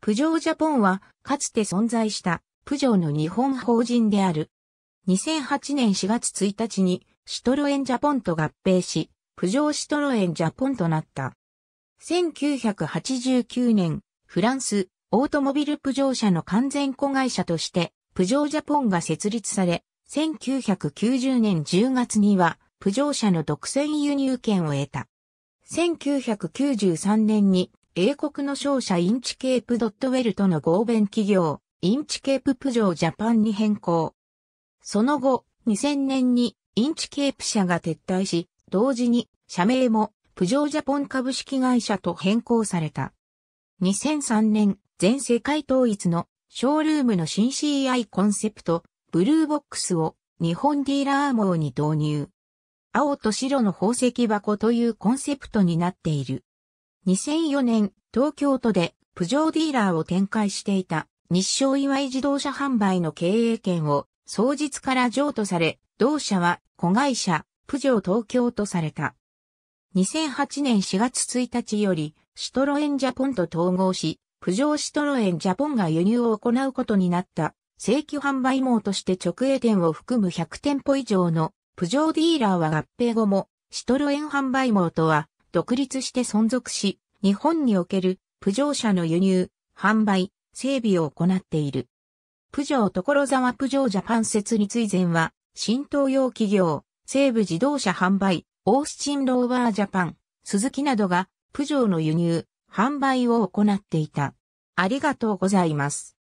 プジョージャポンは、かつて存在した、プジョーの日本法人である。2008年4月1日に、シトロエンジャポンと合併し、プジョーシトロエンジャポンとなった。1989年、フランス、オートモビルプジョー社の完全子会社として、プジョージャポンが設立され、1990年10月には、プジョー社の独占輸入権を得た。1993年に、英国の商社インチケープ・ドットウェルとの合弁企業、インチケープ・プジョー・ジャパンに変更。その後、2000年にインチケープ社が撤退し、同時に社名もプジョー・ジャポン株式会社と変更された。2003年、全世界統一のショールームの新 CI コンセプト、ブルーボックスを日本ディーラー網に導入。青と白の宝石箱というコンセプトになっている。2004年、東京都でプジョーディーラーを展開していた日照祝い自動車販売の経営権を創日から譲渡され、同社は子会社、プジョー東京とされた。2008年4月1日より、シトロエンジャポンと統合し、プジョーシトロエンジャポンが輸入を行うことになった正規販売網として直営店を含む100店舗以上のプジョーディーラーは合併後もシトロエン販売網とは独立して存続し、日本におけるプジョー車の輸入、販売、整備を行っている。プジョー所沢プジョージャパン設立以前は、新東洋企業、西部自動車販売、オースチンローバージャパン、鈴木などが、プジョーの輸入、販売を行っていた。ありがとうございます。